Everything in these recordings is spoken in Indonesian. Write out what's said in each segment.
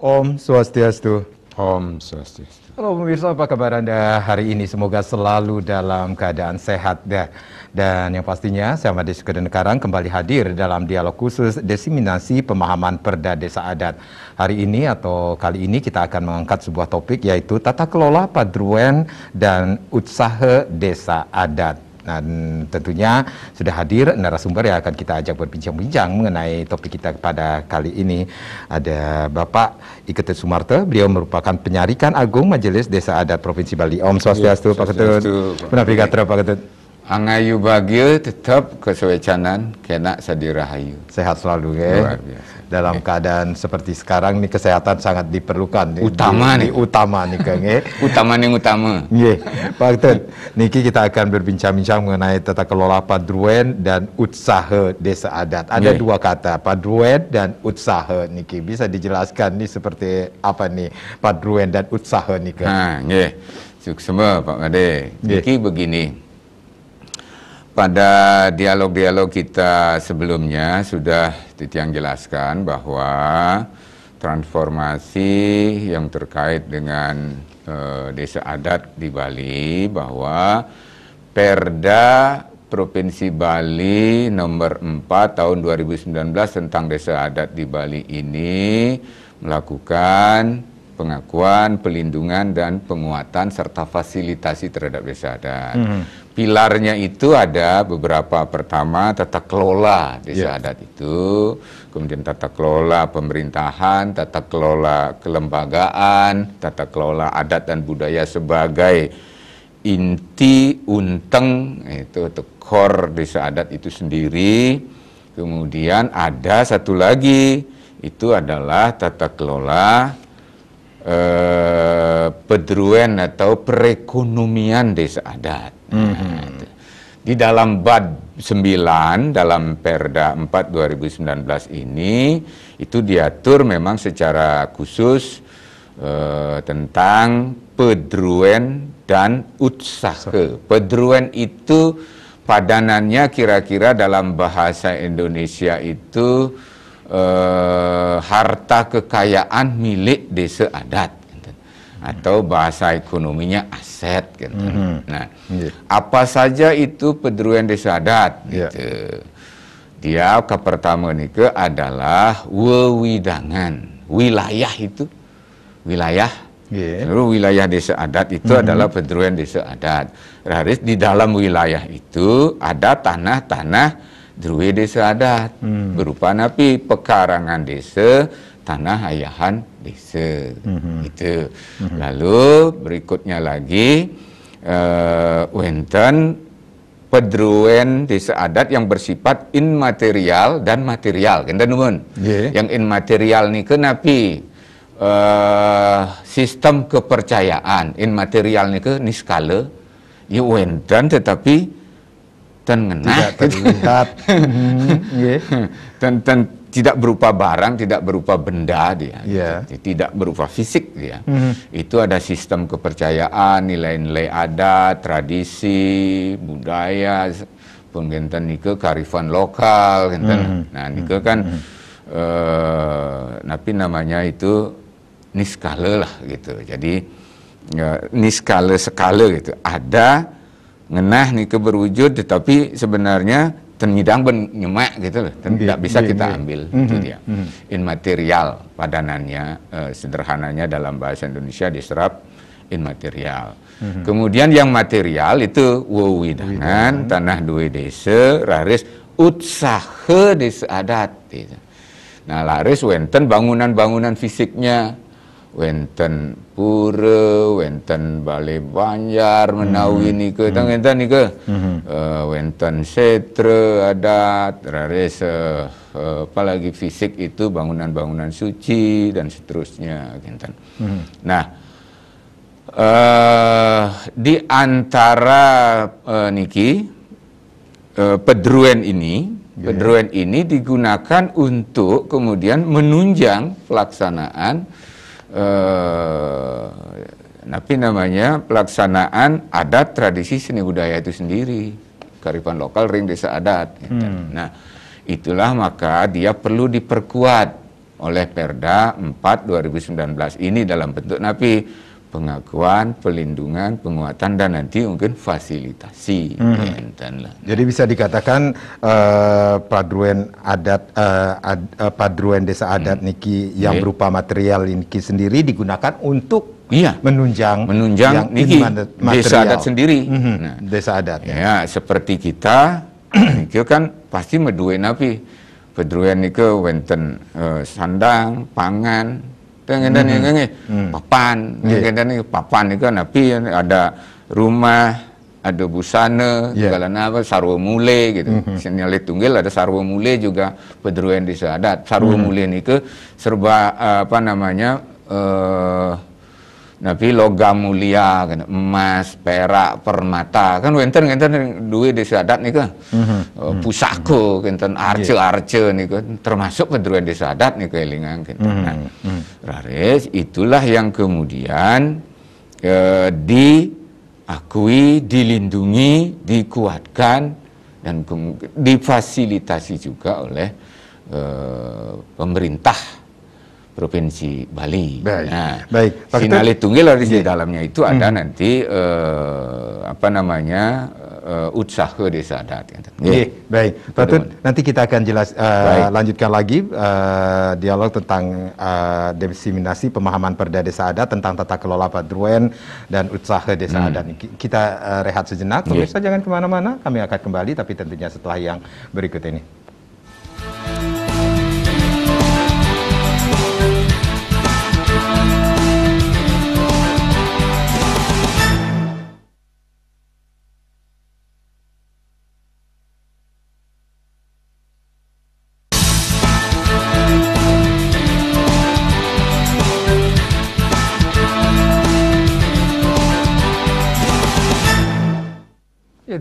Om Swastiastu. Om Swastiastu. Halo pemirsa, apa kabar Anda hari ini? Semoga selalu dalam keadaan sehat ya. Dan yang pastinya, saya Madis Karang kembali hadir dalam dialog khusus desiminasi pemahaman perda desa adat. Hari ini atau kali ini kita akan mengangkat sebuah topik yaitu tata kelola padruen dan usaha desa adat. Dan tentunya sudah hadir narasumber yang akan kita ajak berbincang-bincang mengenai topik kita pada kali ini. Ada Bapak Iketut Sumarte, beliau merupakan penyarikan agung Majelis Desa Adat Provinsi Bali. Om Swastiastu, Pak Ketut. Pak Ketut. Angayu bagil tetap kesewecanan kena sadirahayu. Sehat selalu ya. Dalam keadaan seperti sekarang nih kesehatan sangat diperlukan. Utama di, nih. Utama nih Kang ya. utama nih utama. Iya. Pak Tun, Niki kita akan berbincang-bincang mengenai tata kelola Padruen dan usaha Desa Adat. Ada Ye. Ya. dua kata, Padruen dan usaha Niki. Bisa dijelaskan nih seperti apa nih Padruen dan Utsaha nih Kang? Ha, nggih. Ya. semua Pak Made. Ya. Niki begini pada dialog-dialog kita sebelumnya sudah Titiang jelaskan bahwa transformasi yang terkait dengan e, desa adat di Bali bahwa Perda Provinsi Bali nomor 4 tahun 2019 tentang desa adat di Bali ini melakukan pengakuan, pelindungan dan penguatan serta fasilitasi terhadap desa adat. Hmm. Pilarnya itu ada beberapa. Pertama, tata kelola desa yeah. adat itu, kemudian tata kelola pemerintahan, tata kelola kelembagaan, tata kelola adat dan budaya sebagai inti unteng itu tekor desa adat itu sendiri. Kemudian ada satu lagi itu adalah tata kelola eh, pedruen atau perekonomian desa adat. Mm -hmm. Di dalam bab 9 dalam Perda 4 2019 ini itu diatur memang secara khusus eh, tentang pedruen dan utsahe. Pedruen itu padanannya kira-kira dalam bahasa Indonesia itu uh, harta kekayaan milik desa adat gitu. atau bahasa ekonominya aset gitu. Mm-hmm. Nah, yeah. apa saja itu pedurian desa adat iya. gitu. Yeah. Dia ke pertama ke adalah wewidangan. Wilayah itu wilayah yeah. Iya. wilayah desa adat itu mm-hmm. adalah pedurian desa adat. Harus di dalam wilayah itu ada tanah-tanah Druwe desa adat hmm. berupa napi pekarangan desa, tanah ayahan desa. Hmm. Itu. Hmm. Lalu berikutnya lagi uh, wenten pedruen desa adat yang bersifat immaterial dan material. kan numun. Yeah. Yang immaterial nih kenapi uh, eh, sistem kepercayaan immaterial nih ke niskale Ya wenten tetapi dan ngena tidak dan dan tidak berupa barang tidak berupa benda dia yeah. tidak berupa fisik dia mm. itu ada sistem kepercayaan nilai-nilai adat tradisi budaya pun genten nike karifan lokal genten mm. nah nike kan mm. ee, eh, tapi namanya itu niskale lah gitu jadi eh, niskale sekale gitu ada ngenah nih keberwujud, tetapi sebenarnya ternyidang ben nyemek gitu loh tidak iya, bisa iya, kita iya. ambil mm -hmm. itu dia mm -hmm. immaterial padanannya uh, sederhananya dalam bahasa Indonesia diserap immaterial mm -hmm. kemudian yang material itu wewidangan tanah dua desa laris utsahe desa adat gitu. nah laris wenten bangunan-bangunan fisiknya wenten pura wenten balai banjar menawi hmm. nike tang mhm. nih nike hmm. uh, wenten setra adat rares uh, eh, apalagi fisik itu bangunan-bangunan suci dan seterusnya mm hmm. nah uh, di antara uh, niki uh, pedruen ini yeah. pedruen ini digunakan untuk kemudian menunjang pelaksanaan eh, tapi namanya pelaksanaan adat tradisi seni budaya itu sendiri karifan lokal ring desa adat. Ya kan? hmm. Nah itulah maka dia perlu diperkuat oleh Perda 4 2019 ini dalam bentuk napi pengakuan, pelindungan, penguatan dan nanti mungkin fasilitasi. Hmm. Dan lah. Jadi bisa dikatakan uh, eh, padruen adat uh, ad, uh, eh, padruen desa mhm. adat hmm. niki yang yeah. berupa material niki sendiri digunakan untuk Iya, menunjang menunjang yang niki material. desa adat sendiri. Mm -hmm. nah, desa adat. Ya, ya seperti kita itu kan pasti meduen api. Pedruan ke wenten uh, sandang, pangan, Hmm. yang nih, hmm. papan iya. ini papan itu tapi kan ada rumah ada busana yeah. segala apa sarwa mule gitu mm -hmm. tunggil ada sarwa mule juga pedruen di seadat sarwa mm -hmm. mule ini ke serba eh, apa namanya uh, Nabi logam mulia kan emas perak permata kan wenten wenten duit di sadat nih kan mm-hmm. Oh, pusako kan iya. arce arce nih kan termasuk kedua di sadat nih kelingan kan mm-hmm. nah, rares mhm. itulah yang kemudian eh, diakui dilindungi dikuatkan dan difasilitasi juga oleh eh, pemerintah Provinsi Bali. Baik. Nah, Baik. Pak Sinali Tunggil di iya. dalamnya itu ada hmm. nanti uh, apa namanya uh, ke desa adat. Ya. Iya, Yeah. Baik, Pak Tut, nanti kita akan jelas uh, lanjutkan lagi uh, dialog tentang uh, diseminasi pemahaman perda desa adat tentang tata kelola Padruen dan ke desa hmm. adat. Kita uh, rehat sejenak, iya. pemirsa yeah. jangan kemana-mana. Kami akan kembali, tapi tentunya setelah yang berikut ini.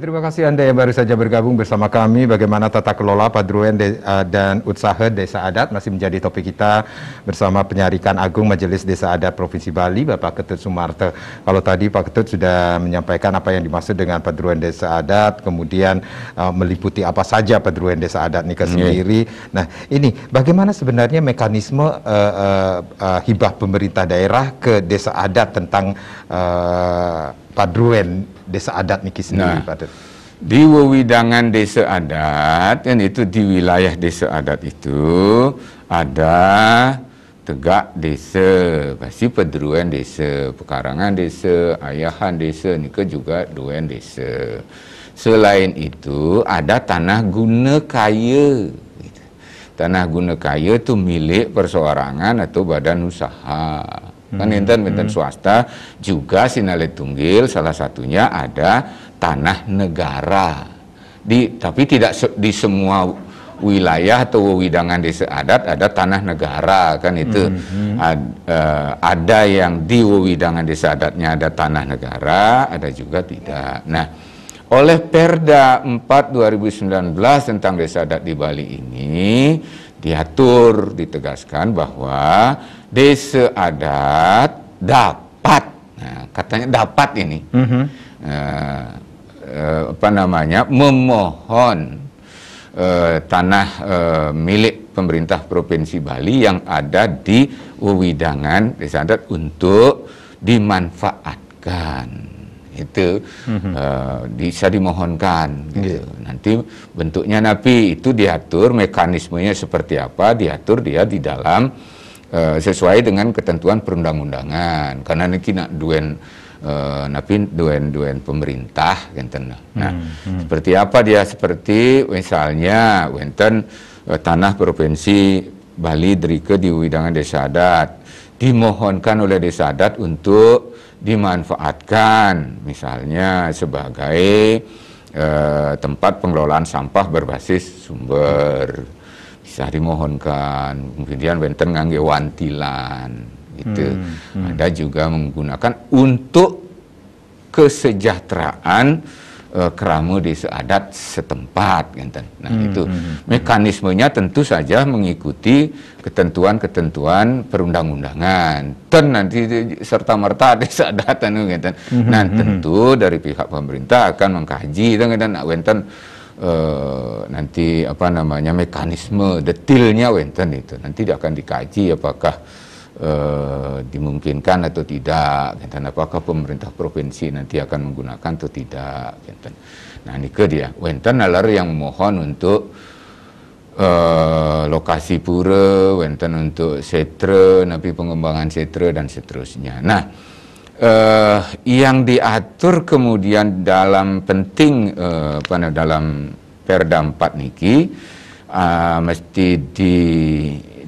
terima kasih Anda yang baru saja bergabung bersama kami bagaimana tata kelola padruen de, uh, dan usaha desa adat masih menjadi topik kita bersama penyarikan agung Majelis Desa Adat Provinsi Bali Bapak Ketut Sumarte. Kalau tadi Pak Ketut sudah menyampaikan apa yang dimaksud dengan padruen desa adat, kemudian uh, meliputi apa saja padruen desa adat nikah hmm. Iya. sendiri. Nah, ini bagaimana sebenarnya mekanisme uh, uh, uh, hibah pemerintah daerah ke desa adat tentang uh, padruen desa adat niki sendiri nah, Pak Ded? Di wewidangan desa adat kan itu di wilayah desa adat itu ada Tegak desa, pasti pedruan desa, pekarangan desa, ayahan desa, nika juga duen desa. Selain itu ada tanah guna kaya. Tanah guna kaya itu milik perseorangan atau badan usaha kan hmm. enten hmm. swasta juga Sinale Tunggil salah satunya ada tanah negara di tapi tidak se, di semua wilayah atau widangan desa adat ada tanah negara kan itu hmm, hmm. Ad, uh, ada yang di widangan desa adatnya ada tanah negara ada juga tidak nah oleh Perda 4 2019 tentang desa adat di Bali ini diatur, ditegaskan bahwa desa adat dapat, nah, katanya dapat ini, mm -hmm. eh, apa namanya, memohon eh, tanah eh, milik pemerintah provinsi Bali yang ada di Wewidangan desa adat untuk dimanfaatkan itu mm-hmm. uh, eh, bisa dimohonkan gitu. Yeah. Nanti bentuknya napi itu diatur mekanismenya seperti apa, diatur dia di dalam uh, sesuai dengan ketentuan perundang-undangan. Karena ini nak duen uh, eh, napi duen-duen pemerintah genten gitu. Nah, mm-hmm. seperti apa dia seperti misalnya wenten uh, tanah provinsi Bali Drike di Widangan Desa Adat dimohonkan oleh desa adat untuk dimanfaatkan misalnya sebagai e, tempat pengelolaan sampah berbasis sumber bisa dimohonkan kemudian benteng ngangge wantilan itu hmm, hmm. ada juga menggunakan untuk kesejahteraan uh, eh, kerama desa adat setempat gitu. Nah, hmm, itu hmm, hmm, hmm, mekanismenya tentu saja mengikuti ketentuan-ketentuan perundang-undangan. dan nanti serta merta desa adat gitu. Hmm, nah, hmm, hmm, tentu dari pihak pemerintah akan mengkaji gitu nah wenten Uh, nanti apa namanya mekanisme detailnya wenten itu nanti akan dikaji apakah Eh, dimungkinkan atau tidak gitu. apakah pemerintah provinsi nanti akan menggunakan atau tidak gitu. nah ini ke dia wenten nalar yang mohon untuk uh, lokasi pura wenten untuk setre nabi pengembangan setre dan seterusnya nah uh, yang diatur kemudian dalam penting eh, dalam perda 4 niki uh, mesti di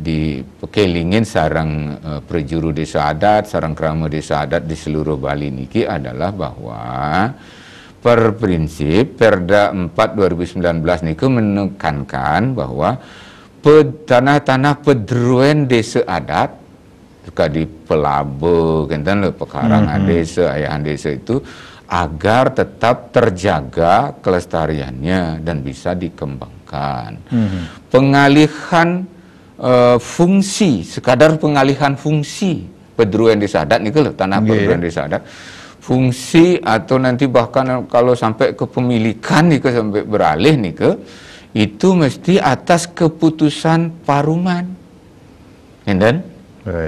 di Pekelingin sarang uh, prejuru desa adat, sarang kerama desa adat di seluruh Bali niki adalah bahwa per prinsip Perda 4 2019 niku menekankan bahwa tanah-tanah pedruen desa adat juga di pelabu kenten lo pekarangan mm -hmm. desa ayah desa itu agar tetap terjaga kelestariannya dan bisa dikembangkan. Mm -hmm. Pengalihan Eh, fungsi sekadar pengalihan fungsi pedruan desa adat nih kalau tanah yeah. pedruan desa adat fungsi atau nanti bahkan kalau sampai kepemilikan nih ke sampai beralih nih ke itu mesti atas keputusan paruman. Enten?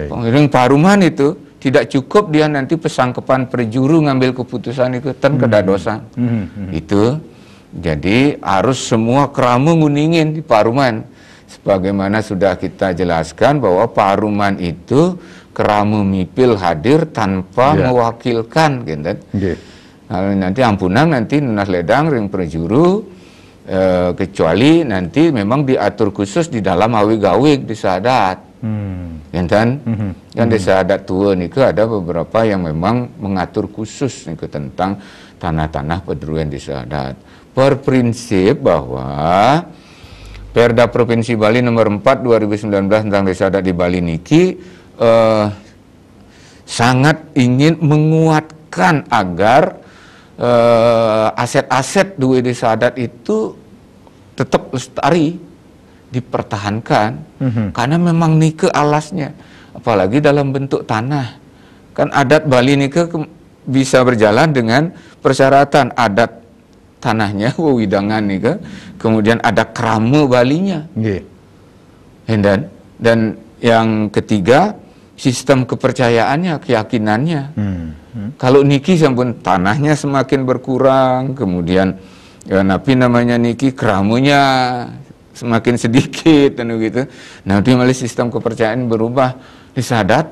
Oh, right. paruman itu tidak cukup dia nanti pesangkepan perjuru ngambil keputusan itu ten kedadosan. Hmm. Hmm, hmm. hmm. Itu jadi harus semua keramu nguningin di paruman. Sebagaimana sudah kita jelaskan bahwa paruman itu keramu mipil hadir tanpa yeah. mewakilkan gitu. Yeah. Nah, nanti ampunan nanti nunas ledang ring perjuru e, kecuali nanti memang diatur khusus di dalam awi gawik di sadat. Hmm. Yang mm-hmm. Yang di hmm. sadat tua ada beberapa yang memang mengatur khusus ke, tentang tanah-tanah pedruan di sadat. Berprinsip bahwa Perda Provinsi Bali nomor 4 2019 tentang desa adat di Bali niki eh, sangat ingin menguatkan agar eh, aset-aset eh, dua desa adat itu tetap lestari dipertahankan mm -hmm. karena memang nike alasnya apalagi dalam bentuk tanah kan adat Bali nike bisa berjalan dengan persyaratan adat tanahnya wewidangan nih ke kemudian ada kerama balinya yeah. And ya, dan dan yang ketiga sistem kepercayaannya keyakinannya hmm. Hmm. kalau niki sampun tanahnya semakin berkurang kemudian ya, napi namanya niki keramunya semakin sedikit dan gitu nanti malah sistem kepercayaan berubah disadat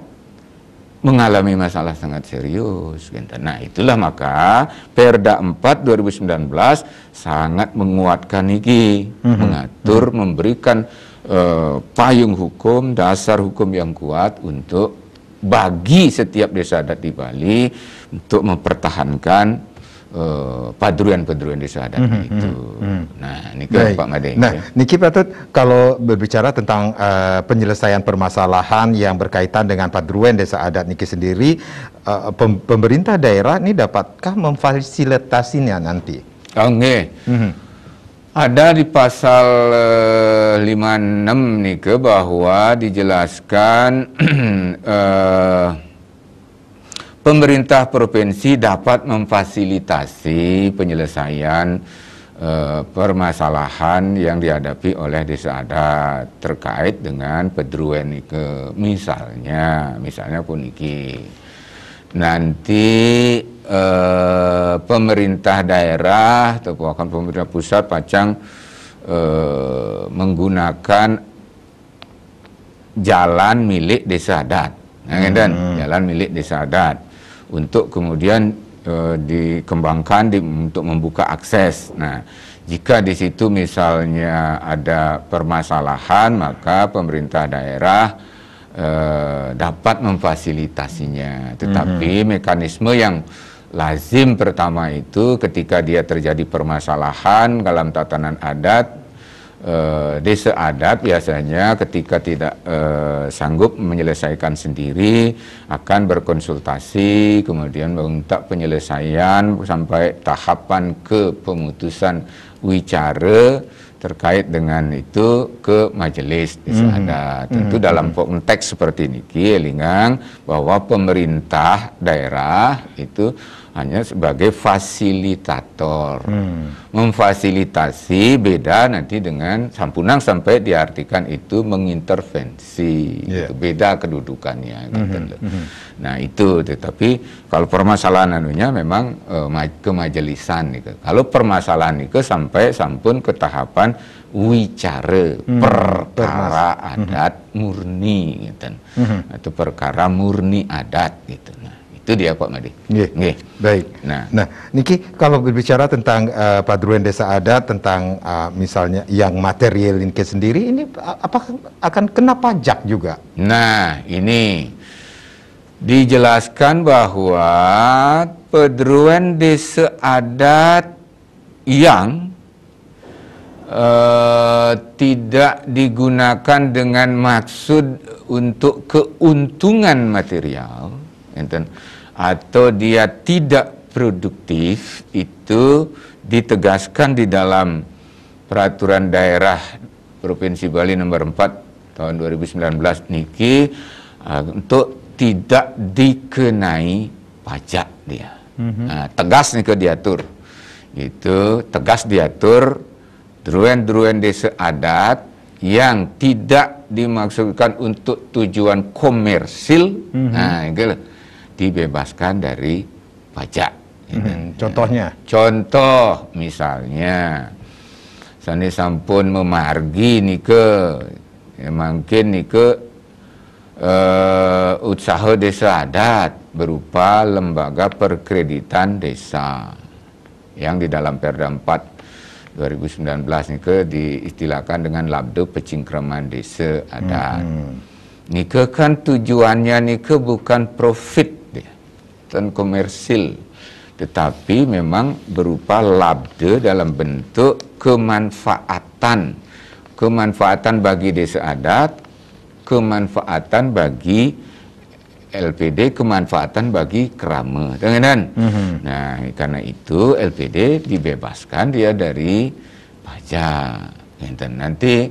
mengalami masalah sangat serius. Gitu. Nah itulah maka Perda 4 2019 sangat menguatkan ini, mm-hmm. mengatur, mm-hmm. memberikan uh, payung hukum, dasar hukum yang kuat untuk bagi setiap desa adat di Bali untuk mempertahankan Eh, padruan-padruan desa adat mm -hmm. hmm, hmm itu. -hmm. Nah, niki Baik. Pak Made. Nah, ya. niki Patut kalau berbicara tentang uh, penyelesaian permasalahan yang berkaitan dengan padruan desa adat niki sendiri, uh, pem pemerintah daerah ini dapatkah memfasilitasinya nanti? Oh, nggih. -hmm. Ada di pasal uh, 56 ke bahwa dijelaskan uh, pemerintah provinsi dapat memfasilitasi penyelesaian e, permasalahan yang dihadapi oleh desa adat terkait dengan pedruen ke misalnya misalnya iki nanti e, pemerintah daerah atau bahkan pemerintah pusat pacang e, eh, menggunakan jalan milik desa adat. Nah, kan, hmm. jalan milik desa adat untuk kemudian e, dikembangkan di, untuk membuka akses. Nah, jika di situ misalnya ada permasalahan, maka pemerintah daerah e, dapat memfasilitasinya. Tetapi mm -hmm. mekanisme yang lazim pertama itu ketika dia terjadi permasalahan dalam tatanan adat Uh, eh, desa adat biasanya ketika tidak uh, sanggup menyelesaikan sendiri akan berkonsultasi kemudian meminta penyelesaian sampai tahapan ke pemutusan wicara terkait dengan itu ke majelis desa mm-hmm. adat. Tentu mm-hmm. dalam konteks seperti ini, Lingang bahwa pemerintah daerah itu hanya sebagai fasilitator, hmm. memfasilitasi beda nanti dengan sampunang sampai diartikan itu mengintervensi, yeah. gitu. beda kedudukannya. Gitu. Mm -hmm. Nah itu, tetapi kalau permasalahan anunya memang ke kemajelisan. Gitu. Kalau permasalahan itu sampai sampun ke tahapan wicara hmm. perkara hmm, adat murni, gitu. hmm. atau perkara murni adat gitu. Nah, itu dia Pak Madi. Nggih. Nggih. Baik. Nah, nah niki kalau berbicara tentang uh, Padruan Desa Adat tentang uh, misalnya yang material ini sendiri ini eh, apa akan kena pajak juga? Nah, ini dijelaskan bahwa Padruan Desa Adat yang uh, tidak digunakan dengan maksud untuk keuntungan material, enten atau dia tidak produktif itu ditegaskan di dalam peraturan daerah Provinsi Bali nomor 4 tahun 2019 niki uh, untuk tidak dikenai pajak dia. Mm -hmm. nah, tegas nih ke diatur. Itu tegas diatur druen-druen desa adat yang tidak dimaksudkan untuk tujuan komersil. Mm -hmm. Nah, gitu dibebaskan dari pajak. Hmm, contohnya? Contoh misalnya, sani sampun memargi nih ke, ya mungkin nih ke uh, eh, usaha desa adat berupa lembaga perkreditan desa yang di dalam Perda 4 2019 ke diistilahkan dengan labdo pecingkraman desa adat. Hmm. Nike kan tujuannya nike bukan profit dan komersil tetapi memang berupa labde dalam bentuk kemanfaatan kemanfaatan bagi desa adat kemanfaatan bagi LPD kemanfaatan bagi kerama, teman Mm-hmm. Nah, karena itu LPD dibebaskan dia dari pajak. dan nanti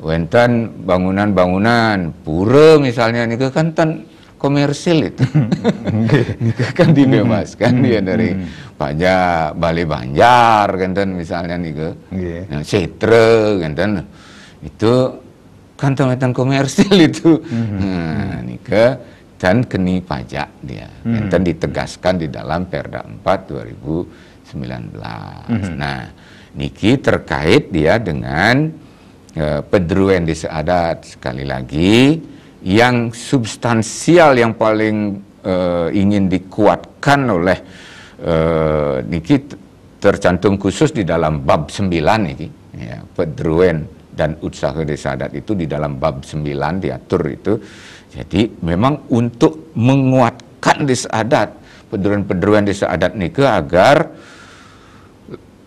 wenten bangunan-bangunan pura misalnya ini kan komersil itu kan dibebaskan dia hmm. ya dari pajak hmm. Bali Banjar genten misalnya nih ke Citra nah, kan itu kan temetan komersil itu hmm. nah, nih ke dan keni pajak dia kan ditegaskan di dalam Perda 4 2019 nah niki terkait dia dengan eh, pedruen di seadat sekali lagi yang substansial yang paling uh, ingin dikuatkan oleh uh, niki tercantum khusus di dalam bab 9 ini ya pedruen dan usaha desadat itu di dalam bab 9 diatur itu jadi memang untuk menguatkan desadat pedruen-pedruen desa adat niki agar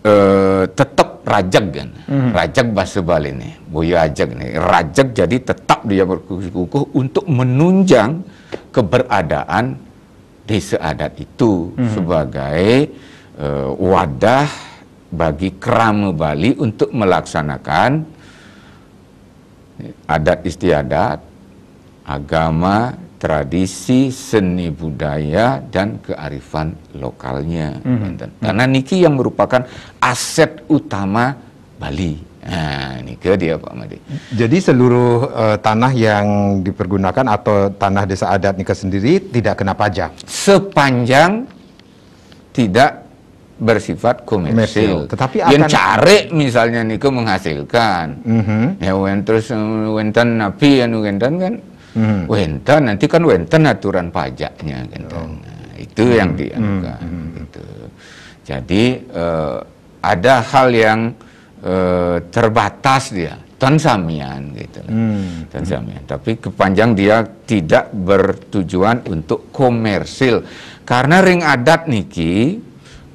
Eh, tetap rajak kan. Hmm. Rajak bahasa Bali nih, Boyo ajak nih. Rajak jadi tetap dia berkukuh untuk menunjang keberadaan desa adat itu hmm. sebagai uh, wadah bagi kerama Bali untuk melaksanakan adat istiadat, agama, tradisi, seni budaya, dan kearifan lokalnya. Mm -hmm. Karena Niki yang merupakan aset utama Bali. Nah, ini ke dia Pak Made. Jadi seluruh uh, tanah yang dipergunakan atau tanah desa adat Nika sendiri tidak kena pajak? Sepanjang tidak bersifat komersil. Tetapi akan... yang cari misalnya Niko menghasilkan, mm -hmm. ya wenten terus wenten napi yang kan Hmm. Wenten nanti kan wenten aturan pajaknya gitu. Oh. Nah, itu hmm. yang dianggap hmm. hmm. gitu. Jadi uh, ada hal yang uh, terbatas dia tonsamian gitu. Hmm. Hmm. Tapi kepanjang dia tidak bertujuan untuk komersil. Karena ring adat niki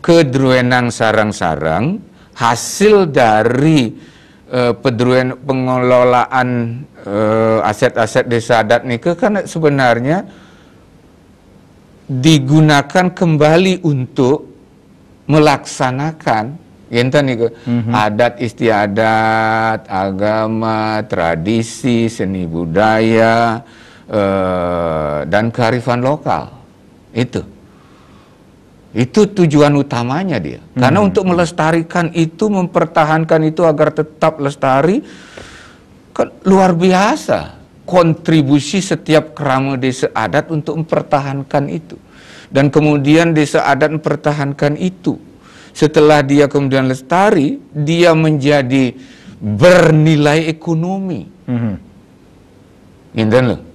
kedruenang sarang-sarang hasil dari uh, eh, pedruan pengelolaan eh, aset-aset desa adat nika kan sebenarnya digunakan kembali untuk melaksanakan Genta iya nih mm adat istiadat, agama, tradisi, seni budaya, uh, dan kearifan lokal itu. Itu tujuan utamanya dia. Karena hmm. untuk melestarikan itu, mempertahankan itu agar tetap lestari, kan luar biasa kontribusi setiap kerama desa adat untuk mempertahankan itu. Dan kemudian desa adat mempertahankan itu. Setelah dia kemudian lestari, dia menjadi bernilai ekonomi. Hmm. Gitu loh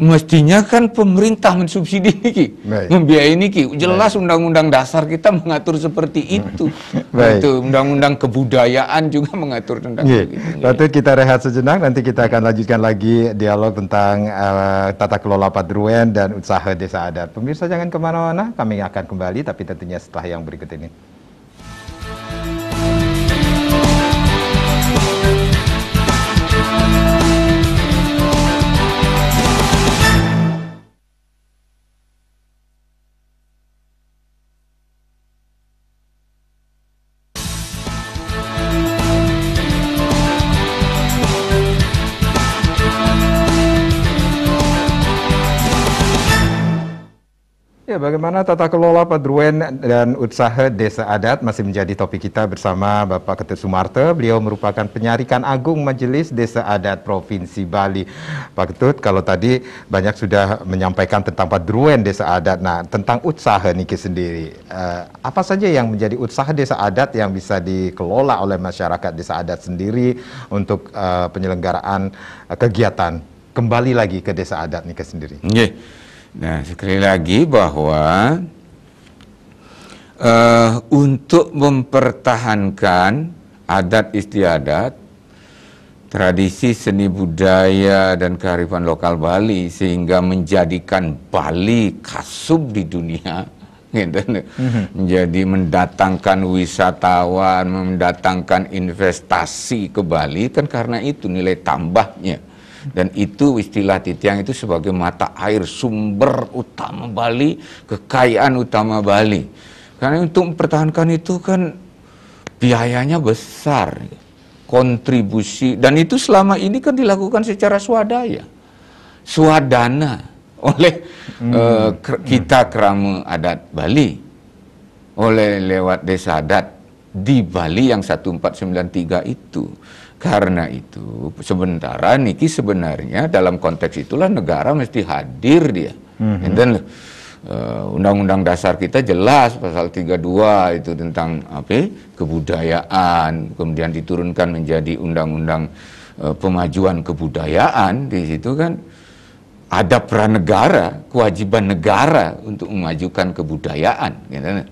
mestinya kan pemerintah mensubsidi niki, membiayai niki. Jelas undang-undang dasar kita mengatur seperti hmm. itu. Itu undang-undang kebudayaan juga mengatur tentang yeah. Lalu kita rehat sejenak, nanti kita akan lanjutkan lagi dialog tentang uh, tata kelola Padruen dan usaha desa adat. Pemirsa jangan kemana-mana, kami akan kembali tapi tentunya setelah yang berikut ini. Bagaimana tata kelola Padruen dan usaha desa adat masih menjadi topik kita bersama Bapak Ketut Sumarte. Beliau merupakan penyarikan agung Majelis Desa Adat Provinsi Bali. Pak Ketut, kalau tadi banyak sudah menyampaikan tentang Padruen desa adat. Nah, tentang usaha Niki sendiri, eh, apa saja yang menjadi usaha desa adat yang bisa dikelola oleh masyarakat desa adat sendiri untuk eh, penyelenggaraan eh, kegiatan kembali lagi ke desa adat Niki sendiri? Yeah. Nah, sekali lagi bahwa uh, untuk mempertahankan adat istiadat, tradisi seni budaya dan kearifan lokal Bali sehingga menjadikan Bali kasub di dunia, gitu, mhm. menjadi mendatangkan wisatawan, mendatangkan investasi ke Bali kan karena itu nilai tambahnya dan itu istilah titiang itu sebagai mata air sumber utama Bali kekayaan utama Bali karena untuk mempertahankan itu kan biayanya besar kontribusi dan itu selama ini kan dilakukan secara swadaya swadana oleh hmm. uh, kita kerama adat Bali oleh lewat desa adat di Bali yang 1493 itu karena itu sementara Niki sebenarnya dalam konteks itulah negara mesti hadir dia. Mm-hmm. Dan uh, undang-undang dasar kita jelas pasal 32 itu tentang apa kebudayaan kemudian diturunkan menjadi undang-undang uh, pemajuan kebudayaan di situ kan ada peran negara, kewajiban negara untuk memajukan kebudayaan gitu kan.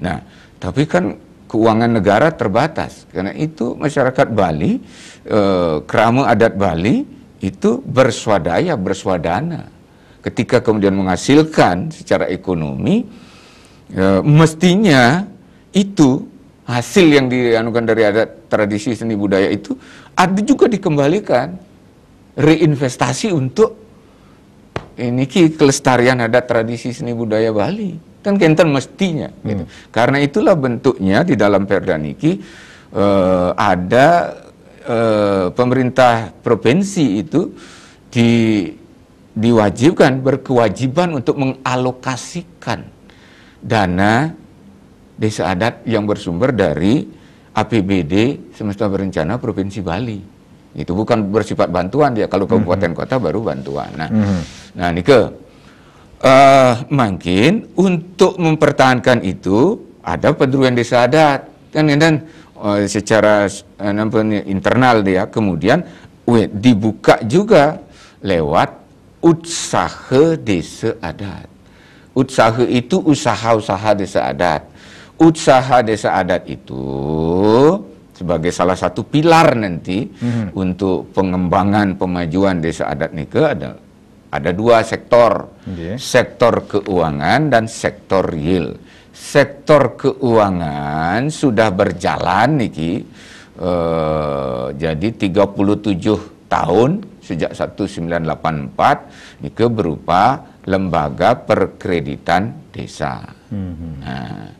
Nah, tapi kan keuangan negara terbatas. Karena itu masyarakat Bali, e, kerama adat Bali itu berswadaya, berswadana. Ketika kemudian menghasilkan secara ekonomi, e, mestinya itu hasil yang dianukan dari adat tradisi seni budaya itu ada juga dikembalikan reinvestasi untuk ini kelestarian adat tradisi seni budaya Bali. Kan kental mestinya. Hmm. Gitu. Karena itulah bentuknya di dalam Perdaniki uh, eh, ada uh, pemerintah provinsi itu di diwajibkan berkewajiban untuk mengalokasikan dana desa adat yang bersumber dari APBD semesta berencana provinsi Bali itu bukan bersifat bantuan ya kalau hmm, hmm. kabupaten kota baru bantuan nah mm -hmm. nah Nike uh, mungkin untuk mempertahankan itu ada pendirian desa adat kan dan uh, secara uh, internal dia kemudian we, dibuka juga lewat usaha desa adat. Usaha itu usaha-usaha desa adat. Usaha desa adat itu sebagai salah satu pilar nanti mm hmm. untuk pengembangan pemajuan desa adat nike adalah ada dua sektor, yeah. sektor keuangan dan sektor real. Sektor keuangan sudah berjalan niki uh, jadi 37 tahun sejak 1984 niki berupa lembaga perkreditan desa. Mm -hmm. Nah,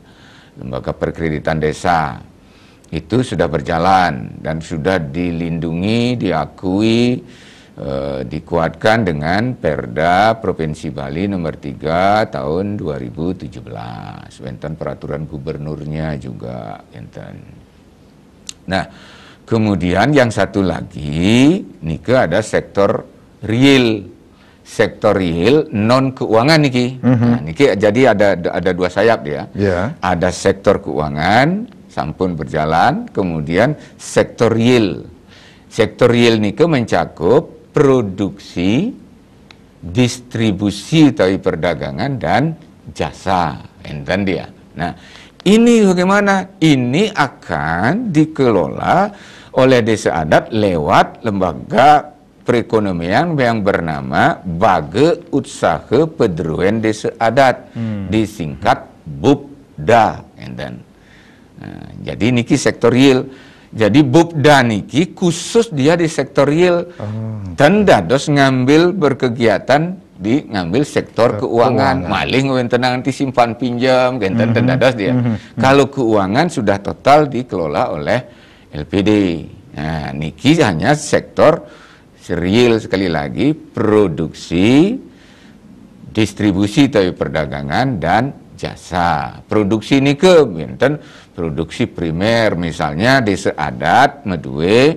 lembaga perkreditan desa itu sudah berjalan dan sudah dilindungi, diakui Eh, dikuatkan dengan Perda Provinsi Bali nomor 3 tahun 2017. Enten peraturan gubernurnya juga enten. Nah, kemudian yang satu lagi nike ada sektor real sektor real non keuangan niki. Mm -hmm. Nah, niki jadi ada ada dua sayap dia. Yeah. Ada sektor keuangan sampun berjalan, kemudian sektor real. Sektor real nike mencakup produksi, distribusi tapi perdagangan dan jasa. Enten dia. Nah, ini bagaimana? Ini akan dikelola oleh desa adat lewat lembaga perekonomian yang bernama Bage Utsaha Pedruen Desa Adat hmm. disingkat BUPDA enten. Nah, jadi niki sektor real jadi bobda niki khusus dia di sektor real oh. dan dados ngambil berkegiatan di ngambil sektor keuangan, keuangan. maling tenang nanti simpan pinjam genten mm -hmm. dados dia. Mm -hmm. Kalau keuangan sudah total dikelola oleh LPD. Nah, niki hanya sektor serial sekali lagi produksi, distribusi tapi perdagangan dan jasa. Produksi ke binten produksi primer misalnya desa adat medue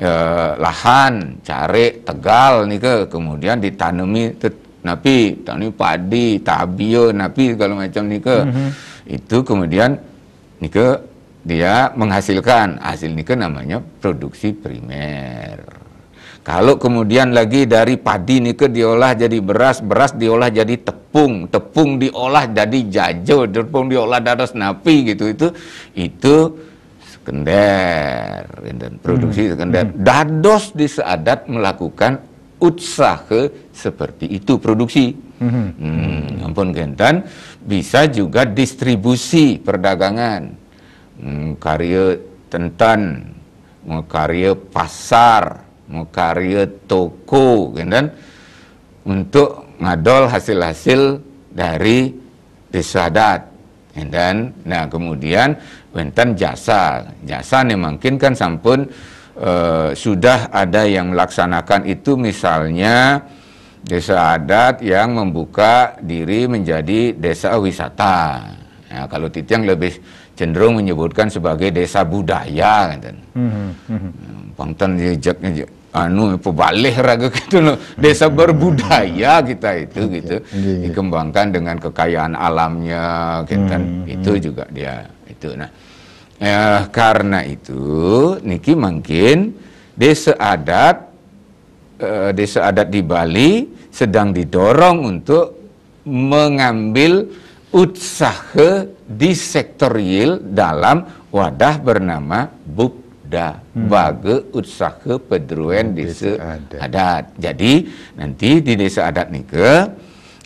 eh, lahan cari tegal nih ke kemudian ditanami napi tanami padi tabio napi kalau macam ke mm -hmm. itu kemudian nih ke dia menghasilkan hasil nih ke namanya produksi primer kalau kemudian lagi dari padi ini ke diolah jadi beras, beras diolah jadi tepung, tepung diolah jadi jajo, tepung diolah dari napi gitu itu itu sekunder dan produksi hmm. sekunder. Hmm. Dados di seadat melakukan usaha seperti itu produksi. Hmm. Hmm, ampun gentan bisa juga distribusi perdagangan hmm, karya tentan karya pasar mukarya toko dan gitu untuk ngadol hasil-hasil dari desa adat dan gitu nah kemudian wenten jasa jasa nih mungkin kan sampun e, sudah ada yang melaksanakan itu misalnya desa adat yang membuka diri menjadi desa wisata nah, kalau yang lebih cenderung menyebutkan sebagai desa budaya kan. Mm Pangtan jejak anu pebalih raga gitu loh desa hmm, berbudaya hmm. kita itu iya, gitu iya, iya. dikembangkan dengan kekayaan alamnya gitu kan hmm, itu juga dia itu nah eh, karena itu niki mungkin desa adat eh, desa adat di Bali sedang didorong untuk mengambil utsahe di sektor real dalam wadah bernama Bukda hmm. Bage utsahe Pedruen Desa adat. adat. Jadi nanti di Desa Adat Nike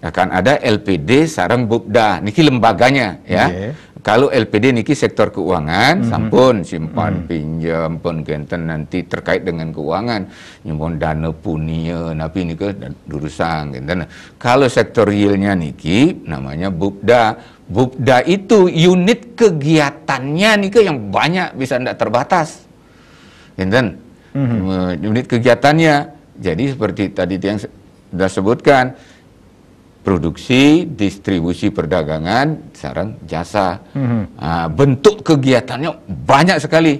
akan ada LPD sarang Bukda. Niki lembaganya ya. Yeah kalau LPD niki sektor keuangan, mm -hmm. sampun simpan mm pinjam pun genten nanti terkait dengan keuangan, nyimpan dana punia, napi niki durusan, genten. Kalau sektor realnya niki namanya Bubda. Bubda itu unit kegiatannya niki yang banyak bisa ndak terbatas. Genten. Mm -hmm. Unit kegiatannya. Jadi seperti tadi yang sudah sebutkan, produksi, distribusi perdagangan, sarang jasa. Mm-hmm. Nah, bentuk kegiatannya banyak sekali.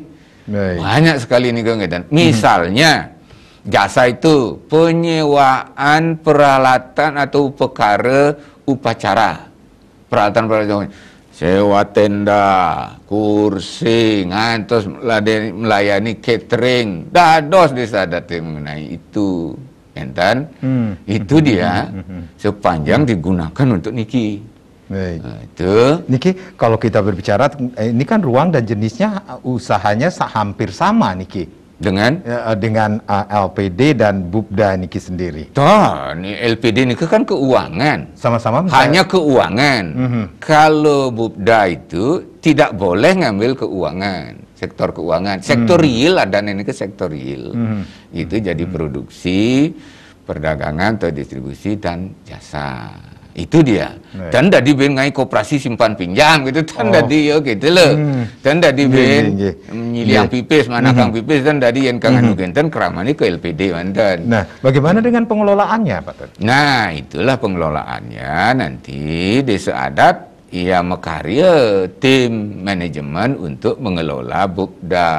Baik. Banyak sekali ini kegiatan. Mhm. Misalnya mm-hmm. jasa itu penyewaan peralatan atau perkara upacara. Peralatan peralatan sewa tenda, kursi, ngantos melayani catering. Dados disadat mengenai itu enten ya kan? hmm. itu hmm. dia hmm. Hmm. sepanjang digunakan untuk niki Baik. Nah, itu niki kalau kita berbicara eh, ini kan ruang dan jenisnya uh, usahanya hampir sama niki dengan ya, eh, dengan uh, eh, LPD dan Bubda niki sendiri. Toh, ini LPD niki kan keuangan. Sama-sama hanya keuangan. Mm -hmm. Kalau Bubda itu tidak boleh ngambil keuangan sektor keuangan. Hmm. Sektor hmm. real dan ini ke sektor real. Hmm. Itu hmm. jadi hmm. produksi, perdagangan atau distribusi dan jasa. Itu dia. Dan tadi bin ngai koperasi simpan pinjam gitu dan oh. yo gitu loh. Hmm. Dan tadi bin menyiliang pipis mana -hmm. kang pipis dan tadi yang kang hmm. anu genten keramani ke LPD mantan. Nah, bagaimana dengan pengelolaannya Pak Tun? Nah, itulah pengelolaannya nanti desa adat ia mekarya tim manajemen untuk mengelola Bukda.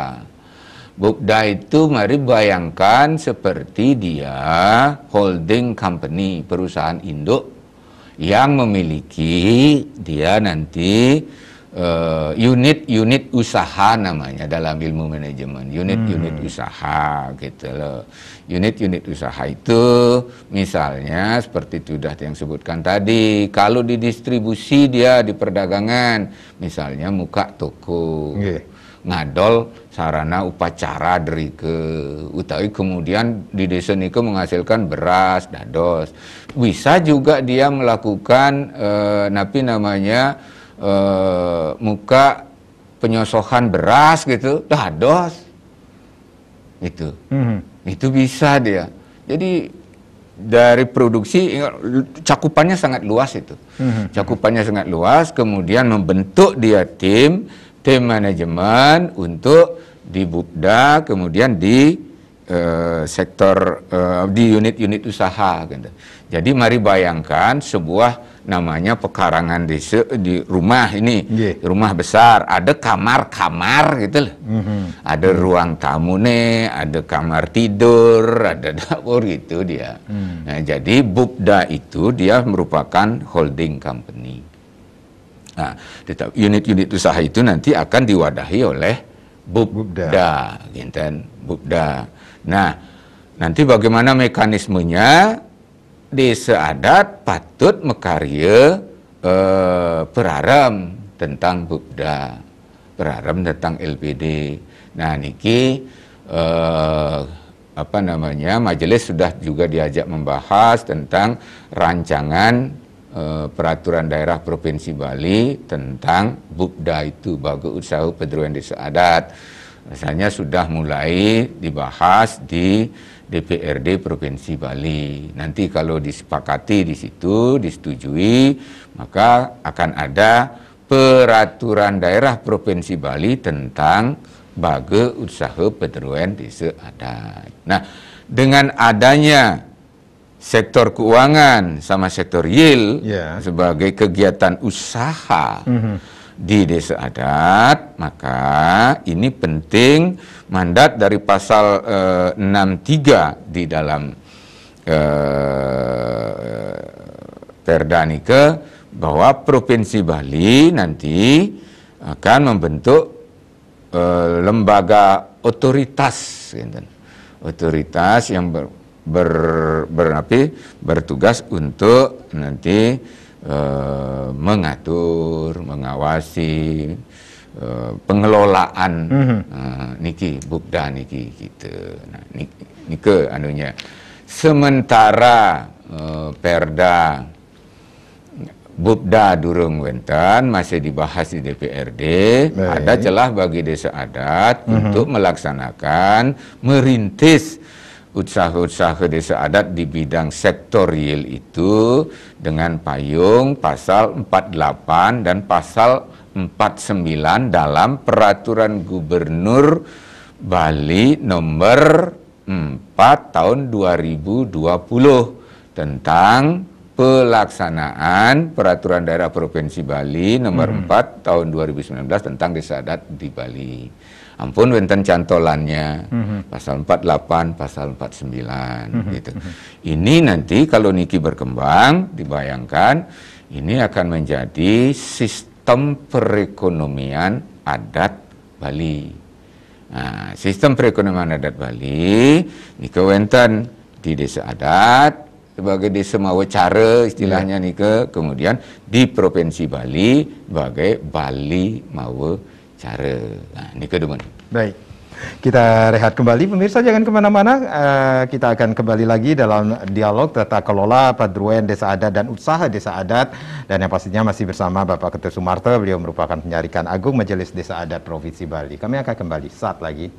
Bukda itu mari bayangkan seperti dia holding company, perusahaan induk yang memiliki dia nanti unit-unit eh, uh, usaha namanya dalam ilmu manajemen unit-unit hmm. usaha gitu loh unit-unit usaha itu misalnya seperti sudah yang sebutkan tadi kalau di distribusi dia di perdagangan misalnya muka toko yeah. ngadol sarana upacara dari ke utawi kemudian di desa niku menghasilkan beras dados bisa juga dia melakukan uh, napi namanya e, muka penyosohan beras gitu, dados gitu. Hmm. Itu bisa dia. Jadi dari produksi cakupannya sangat luas itu. Hmm. Cakupannya sangat luas, kemudian membentuk dia tim, tim manajemen untuk di Bukda kemudian di uh, sektor uh, di unit-unit usaha gitu. Jadi mari bayangkan sebuah namanya pekarangan di di rumah ini, yeah. rumah besar, ada kamar-kamar gitu loh. Mm-hmm. Ada mm. ruang tamu nih, ada kamar tidur, ada dapur gitu dia. Mm. Nah, jadi Bubda itu dia merupakan holding company. Nah, unit-unit usaha itu nanti akan diwadahi oleh Bubda, Bubda. gitu kan? Bubda. Nah, nanti bagaimana mekanismenya? desa adat patut mekarya eh, uh, tentang Bubda, peraram tentang LPD. Nah niki uh, apa namanya majelis sudah juga diajak membahas tentang rancangan uh, peraturan daerah provinsi Bali tentang Bubda itu bagi usaha pedroan desa adat. Misalnya sudah mulai dibahas di DPRD Provinsi Bali. Nanti kalau disepakati di situ, disetujui, maka akan ada peraturan daerah Provinsi Bali tentang bage usaha peteruen desa adat. Nah, dengan adanya sektor keuangan sama sektor yield yeah. sebagai kegiatan usaha, mm -hmm di desa adat, maka ini penting mandat dari pasal eh, 63 di dalam eh, Perda ke bahwa Provinsi Bali nanti akan membentuk eh, lembaga otoritas, gitu. otoritas yang ber, ber, ber, bertugas untuk nanti e, mengatur, mengawasi e, pengelolaan mm -hmm. e, niki bukda niki gitu. Nah, niki, anunya. Sementara e, Perda Bupda Durung Wentan masih dibahas di DPRD, Baik. ada celah bagi desa adat mm -hmm. untuk melaksanakan merintis usaha-usaha desa adat di bidang sektor real itu dengan payung pasal 48 dan pasal 49 dalam peraturan gubernur Bali nomor 4 tahun 2020 tentang pelaksanaan peraturan daerah provinsi Bali nomor hmm. 4 tahun 2019 tentang desa adat di Bali ampun wenten cantolannya mm-hmm. pasal 48 pasal 49 mm-hmm. gitu. Mhm. Ini nanti kalau niki berkembang dibayangkan ini akan menjadi sistem perekonomian adat Bali. Nah, sistem perekonomian adat Bali niki wenten di desa adat sebagai desa cara istilahnya yeah. ke kemudian di provinsi Bali sebagai Bali mawacara cara. Nah, ini kedemun. Baik. Kita rehat kembali, pemirsa jangan kemana-mana. Uh, kita akan kembali lagi dalam dialog tata kelola Padruen Desa Adat dan Usaha Desa Adat dan yang pastinya masih bersama Bapak Ketua Sumarta Beliau merupakan penyarikan agung Majelis Desa Adat Provinsi Bali. Kami akan kembali saat lagi.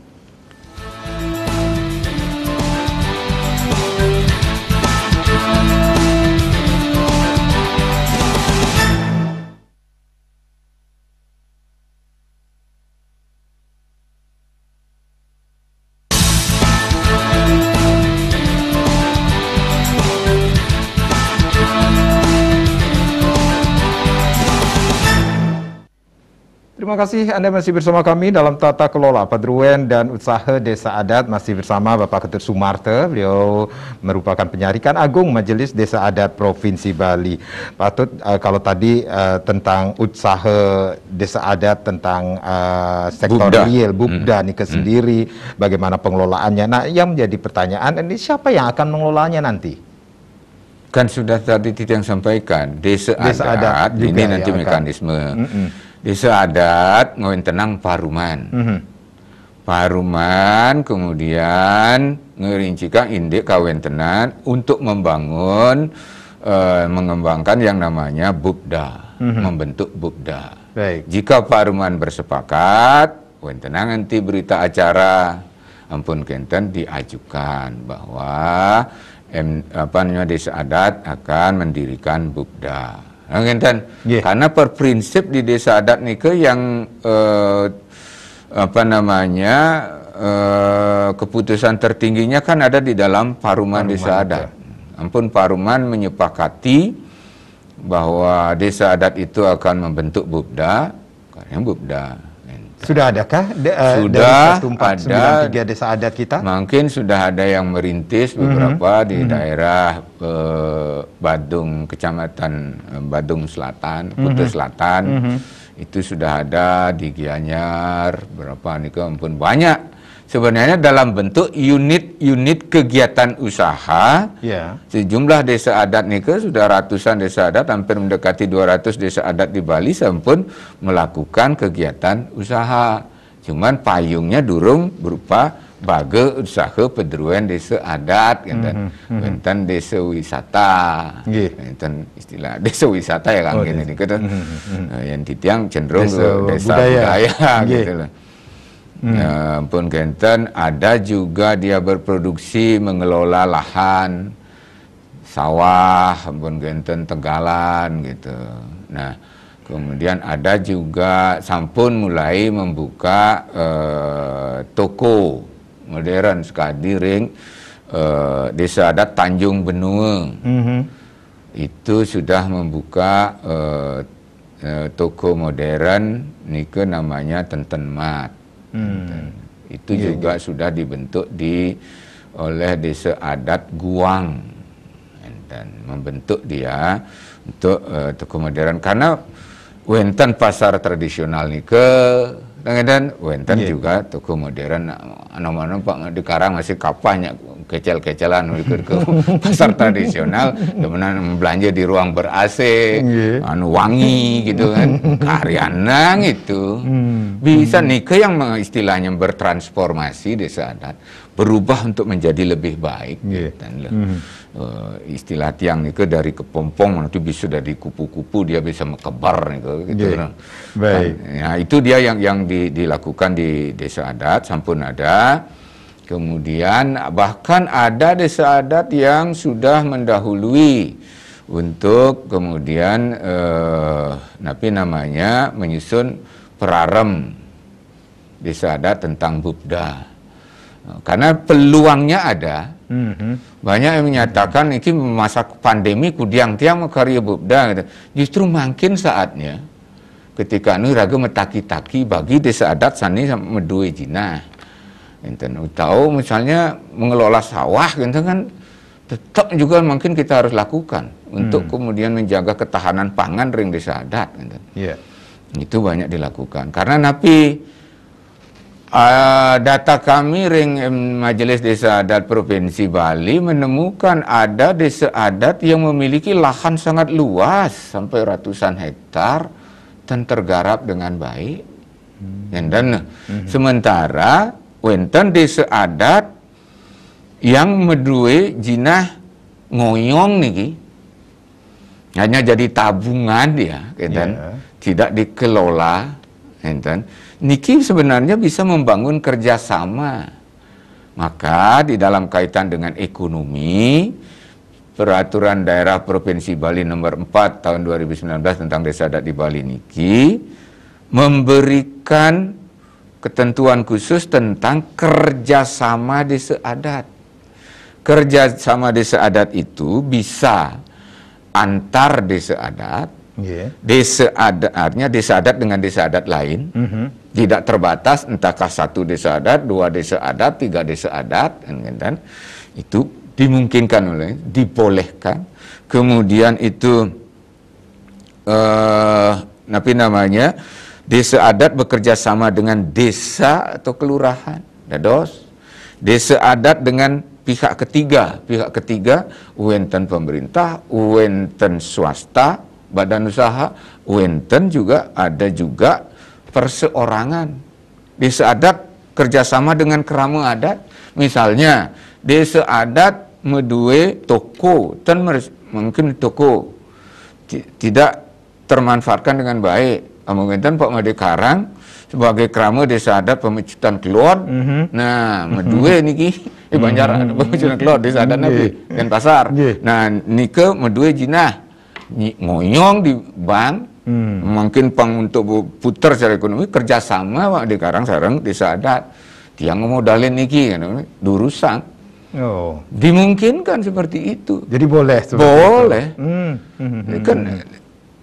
Terima kasih Anda masih bersama kami dalam Tata Kelola Padruen dan Usaha Desa Adat masih bersama Bapak Ketut Sumarte. Beliau merupakan penyarikan agung Majelis Desa Adat Provinsi Bali. Patut uh, kalau tadi uh, tentang usaha desa adat tentang uh, sektor Bukda. real, bukda hmm. nih sendiri hmm. bagaimana pengelolaannya. Nah, yang menjadi pertanyaan ini siapa yang akan mengelolanya nanti? Kan sudah tadi tidak sampaikan desa, desa adat, adat juga ini nanti mekanisme akan. Mm -mm desa adat ngawin tenang paruman mm -hmm. paruman kemudian ngerincikan indek kawin tenan untuk membangun uh, mengembangkan yang namanya bubda mm -hmm. membentuk bubda Baik. jika paruman bersepakat ngawin tenang nanti berita acara ampun kenten diajukan bahwa M, apa namanya desa adat akan mendirikan bubda ngenten yeah. karena per prinsip di desa adat nike yang uh, apa namanya uh, keputusan tertingginya kan ada di dalam paruman, paruman desa adat ya. ampun paruman menyepakati bahwa desa adat itu akan membentuk bubda karena bubda sudah adakah de, uh, sudah dari 14493 desa adat kita? Mungkin sudah ada yang merintis mhm. beberapa mm -hmm. di mm -hmm. daerah uh, Badung, Kecamatan eh, Badung Selatan, mm -hmm. Selatan. Mm -hmm. Itu sudah ada di Gianyar, berapa nih pun banyak sebenarnya dalam bentuk unit-unit kegiatan usaha. Yeah. Sejumlah desa adat ke sudah ratusan desa adat hampir mendekati 200 desa adat di Bali sampun melakukan kegiatan usaha. Cuman payungnya durung berupa bage usaha pedruan desa adat gitu. Mm -hmm. hmm, hmm. desa wisata. Yeah. istilah desa wisata ya kan oh, gini, gitu. Mm -hmm. hmm nah, yang titiang cenderung desa, desa budaya, budaya yeah. gitu Hmm. Ya pun Genten ada juga dia berproduksi mengelola lahan sawah, pun Genten tegalan gitu. Nah, kemudian ada juga sampun mulai membuka eh, toko modern sekadiring eh, desa adat Tanjung Benua. Hmm. Itu sudah membuka eh, eh toko modern, ke namanya Tenten Mat. Hmm. Itu yeah, juga iya. sudah dibentuk di oleh desa adat Guang dan membentuk dia untuk uh, toko modern karena wentan pasar tradisional ni ke kadang wenten yeah. juga toko modern anu mana pak di Karang masih kapan kecil-kecilan kecelan ke pasar tradisional kemudian belanja di ruang ber AC yeah. anu wangi gitu kan karyanang itu hmm. bisa hmm. nih ke yang istilahnya bertransformasi desa adat berubah untuk menjadi lebih baik yeah. gitu, dan Hmm uh, istilah tiang itu dari kepompong nanti bisa dari kupu-kupu dia bisa mekebar gitu, gitu yeah. kan. Baik. Nah, itu dia yang yang di, dilakukan di desa adat sampun ada. Kemudian bahkan ada desa adat yang sudah mendahului untuk kemudian eh, napi namanya menyusun perarem desa adat tentang bubda. Karena peluangnya ada, hmm Banyak yang menyatakan ini masa pandemi kudiang-tiang karya bubda gitu. Justru makin saatnya ketika ini raga metaki-taki bagi desa adat sani medue jina. Enten tahu misalnya mengelola sawah gitu kan tetap juga mungkin kita harus lakukan untuk mm. kemudian menjaga ketahanan pangan ring desa adat gitu. Iya. Yeah. Itu banyak dilakukan karena napi Uh, data kami Ring Majelis Desa Adat Provinsi Bali menemukan ada desa adat yang memiliki lahan sangat luas sampai ratusan hektar dan tergarap dengan baik. Hmm. Dan hmm. sementara wenten desa adat yang medue jinah ngoyong niki hanya jadi tabungan ya, kan? yeah. tidak dikelola, enten. Niki sebenarnya bisa membangun kerjasama. Maka di dalam kaitan dengan ekonomi, peraturan daerah Provinsi Bali nomor 4 tahun 2019 tentang desa adat di Bali Niki memberikan ketentuan khusus tentang kerjasama desa adat. Kerjasama desa adat itu bisa antar desa adat, yeah. desa adat artinya desa adat dengan desa adat lain, mm -hmm tidak terbatas entahkah satu desa adat, dua desa adat, tiga desa adat, dan kan, kan. itu dimungkinkan oleh, dibolehkan. Kemudian itu, eh, tapi namanya, desa adat bekerja sama dengan desa atau kelurahan, dados. Desa adat dengan pihak ketiga, pihak ketiga, uenten pemerintah, uenten swasta, badan usaha, uenten juga ada juga perseorangan. Desa adat kerjasama dengan kerama adat. Misalnya, desa adat medue toko, dan mungkin toko tidak termanfaatkan dengan baik. Mungkin Pak Made Karang sebagai kerama desa adat pemecutan keluar Mm -hmm. Nah, mhm. medue mm -hmm. niki di eh, Banjar mm -hmm. pemecutan keluar desa adat mm -hmm. Iya. nabi dan pasar. Mm iya. Nah, nike medue jinah ngoyong di bank Hmm. Mungkin pang untuk putar secara ekonomi kerjasama pak di Karang sarang di Sadat tiang modalin niki kan gitu. durusan. Oh. Dimungkinkan seperti itu. Jadi boleh. Boleh. Itu. Hmm. hmm. Hmm. Kan hmm,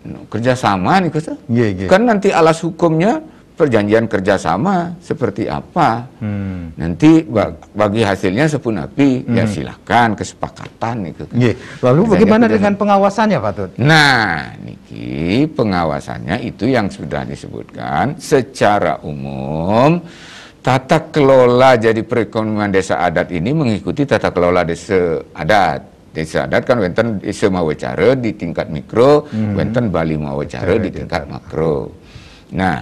hmm. kerjasama nih kata. Iya, iya. Kan nanti alas hukumnya perjanjian kerjasama seperti apa. Hmm. Nanti bagi hasilnya sepunapi ya hmm. ya silahkan kesepakatan itu. Kan. Yeah. Lalu Misalnya bagaimana kerjasama. dengan kan- pengawasannya Pak Tut? Nah, Niki pengawasannya itu yang sudah disebutkan secara umum tata kelola jadi perekonomian desa adat ini mengikuti tata kelola desa adat desa adat kan wenten desa mawacara di tingkat mikro, hmm. wenten Bali mawacara di tingkat makro. Nah,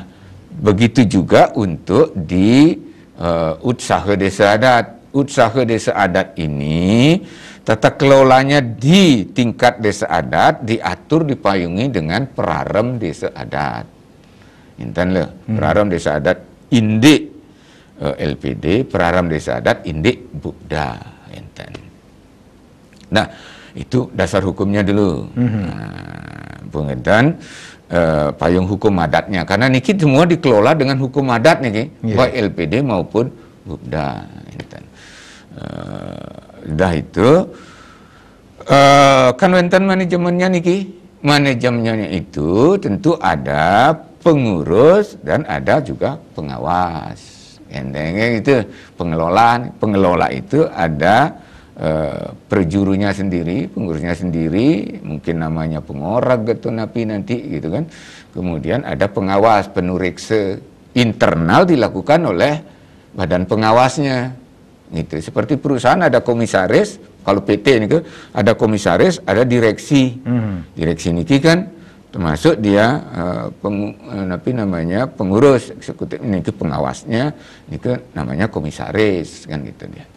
Begitu juga untuk di uh, eh, usaha desa adat. Usaha desa adat ini tata kelolanya di tingkat desa adat diatur dipayungi dengan peraram desa adat. Intan lo hmm. perarem desa adat indik uh, LPD, peraram desa adat indik eh, Buddha Intan. Nah, itu dasar hukumnya dulu. Hmm. Nah, Eh, payung hukum adatnya karena niki semua dikelola dengan hukum adat niki yeah. baik LPD maupun Bupda enten gitu kan. uh, eh, dah itu uh, kan wenten manajemennya niki manajemennya itu tentu ada pengurus dan ada juga pengawas entengnya itu pengelolaan pengelola itu ada Eh, perjurunya sendiri, pengurusnya sendiri, mungkin namanya pengorak, gitu napi nanti gitu kan. Kemudian ada pengawas penurikse internal dilakukan oleh badan pengawasnya. Gitu. Seperti perusahaan ada komisaris, kalau PT ini ada komisaris, ada direksi. Hmm. Direksi ini kan termasuk dia uh, eh, peng, eh, napi namanya pengurus eksekutif ini ke pengawasnya ini ke namanya komisaris kan gitu dia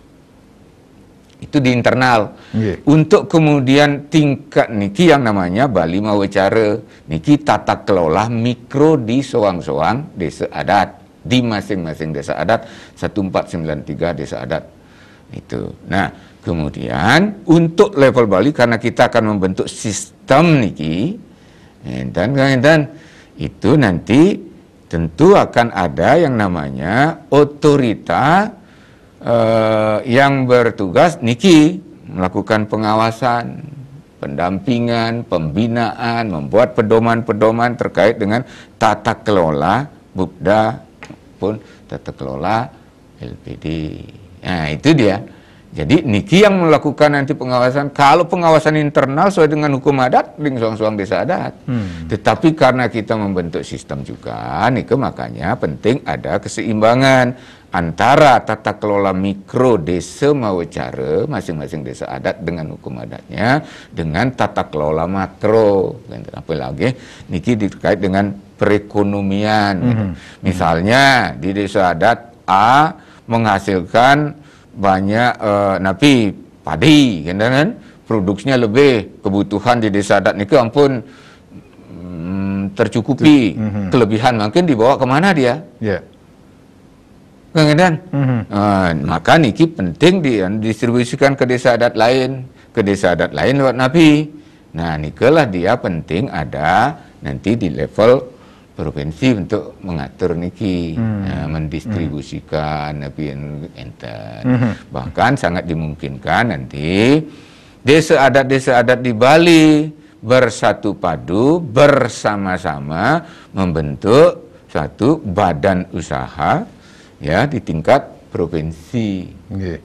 itu di internal. Yeah. Untuk kemudian tingkat niki yang namanya Bali Mawecara, niki tata kelola mikro di soang-soang desa adat di masing-masing desa adat 1493 desa adat itu. Nah, kemudian untuk level Bali karena kita akan membentuk sistem niki dan dan itu nanti tentu akan ada yang namanya otorita Eh, yang bertugas Niki melakukan pengawasan, pendampingan, pembinaan, membuat pedoman-pedoman terkait dengan tata kelola Bupda pun tata kelola LPD. Nah, itu dia. Jadi Niki yang melakukan nanti pengawasan. Kalau pengawasan internal sesuai dengan hukum adat, ring suang-suang desa adat. Hmm. Tetapi karena kita membentuk sistem juga, Niki makanya penting ada keseimbangan antara tata kelola mikro desa mawacara masing-masing desa adat dengan hukum adatnya dengan tata kelola makro apa lagi niki terkait dengan perekonomian mm -hmm. misalnya di desa adat A menghasilkan banyak uh, napi padi kan produksinya lebih kebutuhan di desa adat niki ampun mm, tercukupi mm -hmm. kelebihan mungkin dibawa kemana dia yeah Kang Edan. Mm-hmm. Uh, maka niki penting di, distribusikan ke desa adat lain, ke desa adat lain lewat Nabi. Nah, nikelah dia penting ada nanti di level provinsi untuk mengatur niki, hmm. Nah, mendistribusikan hmm. napi enten. Hmm. Bahkan sangat dimungkinkan nanti desa adat-desa adat di Bali bersatu padu bersama-sama membentuk satu badan usaha ya di tingkat provinsi. Okay.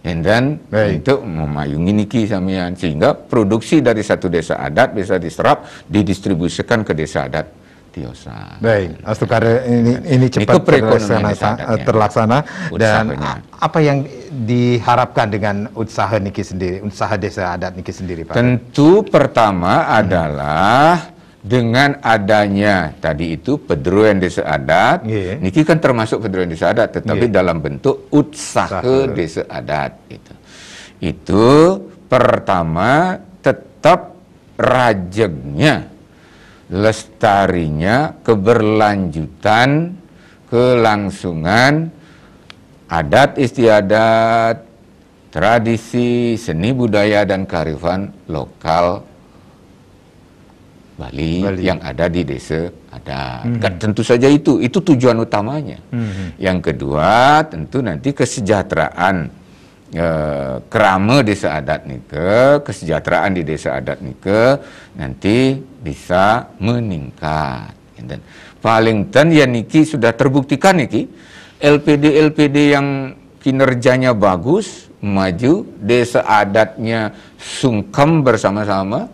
And then untuk memayungi niki samian sehingga produksi dari satu desa adat bisa diserap didistribusikan ke desa adat Tiosa. Baik, Astukare ini nah, ini cepat terlaksana, eh, ya. terlaksana dan apa yang diharapkan dengan usaha niki sendiri, usaha desa adat niki sendiri Pak? Tentu pertama hmm. adalah dengan adanya tadi itu pedroen desa adat, yeah. niki kan termasuk pedroen desa adat, tetapi yeah. dalam bentuk utsahe desa adat itu. Itu pertama tetap rajegnya, lestarinya, keberlanjutan, kelangsungan adat istiadat, tradisi, seni budaya dan kearifan lokal Bali, Bali yang ada di desa ada. Mm hmm. Kan tentu saja itu, itu tujuan utamanya. hmm. Yang kedua tentu nanti kesejahteraan e, kerama desa adat nike, kesejahteraan di desa adat nike nanti bisa meningkat. Dan paling ten ya niki sudah terbuktikan niki LPD LPD yang kinerjanya bagus, maju, desa adatnya sungkem bersama-sama,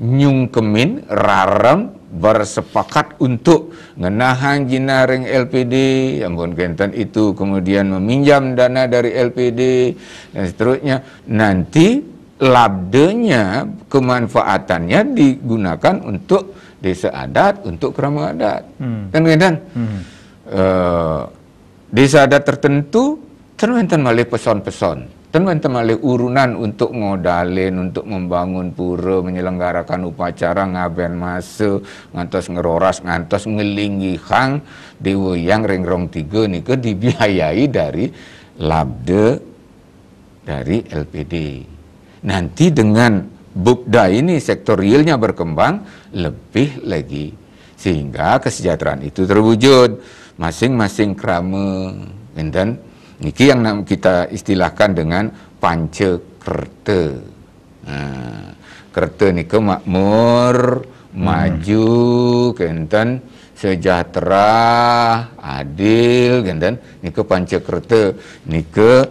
nyungkemin Raram, bersepakat untuk ngenahan jinaring LPD yang kenten itu kemudian meminjam dana dari LPD dan seterusnya nanti labdenya kemanfaatannya digunakan untuk desa adat untuk kerama adat hmm. kan hmm. uh, desa adat tertentu terbentan malah peson-peson teman-teman le urunan untuk ngodalin untuk membangun pura menyelenggarakan upacara ngaben masa ngantos ngeroras ngantos ngelingi hang dewa yang rengrong tiga nih ke dibiayai dari labde dari LPD nanti dengan bubda ini sektor realnya berkembang lebih lagi sehingga kesejahteraan itu terwujud masing-masing krama dan Niki yang kita istilahkan dengan panca kerta. kerta ni ke makmur, hmm. maju, kenten, sejahtera, adil, kenten. Ni ke panca kerta. Ni ke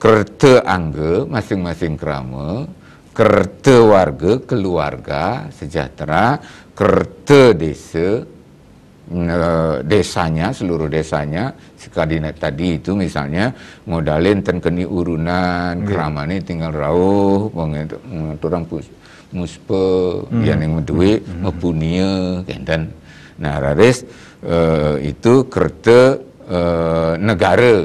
kerta angga masing-masing kerama, kerta warga, keluarga, sejahtera, kerta desa, Mm, eh, desanya seluruh desanya kadinet tadi itu misalnya modalin tenkeni urunan yeah. keramani tinggal rauh mm, pus muspe mm. yang yang hmm. duwe hmm. mepunia dan nah rares uh, eh, itu kerte uh, negara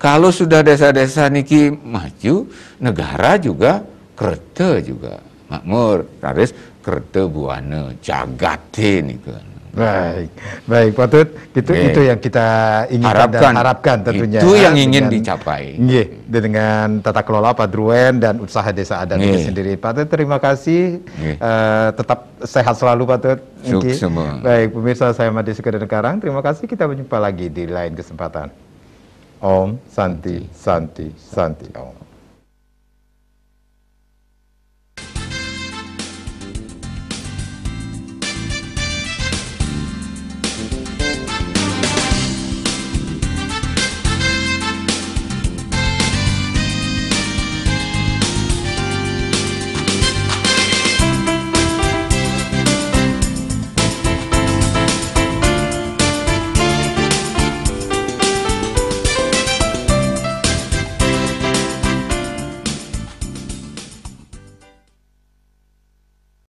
kalau sudah desa-desa niki maju negara juga kerte juga makmur rares kerte buana jagate nih kan Baik, baik Pak Tut, itu, yeah. itu yang kita ingin harapkan, dan harapkan tentunya. Itu ya, yang ingin dengan, dicapai. Yeah, dengan tata kelola Pak druen dan usaha desa adat itu sendiri. Pak Tut, terima kasih. Uh, tetap sehat selalu Pak Tut. semua. Baik, pemirsa saya Madi Sekarang. Terima kasih, kita berjumpa lagi di lain kesempatan. Om Santi, Santi, Santi, Om.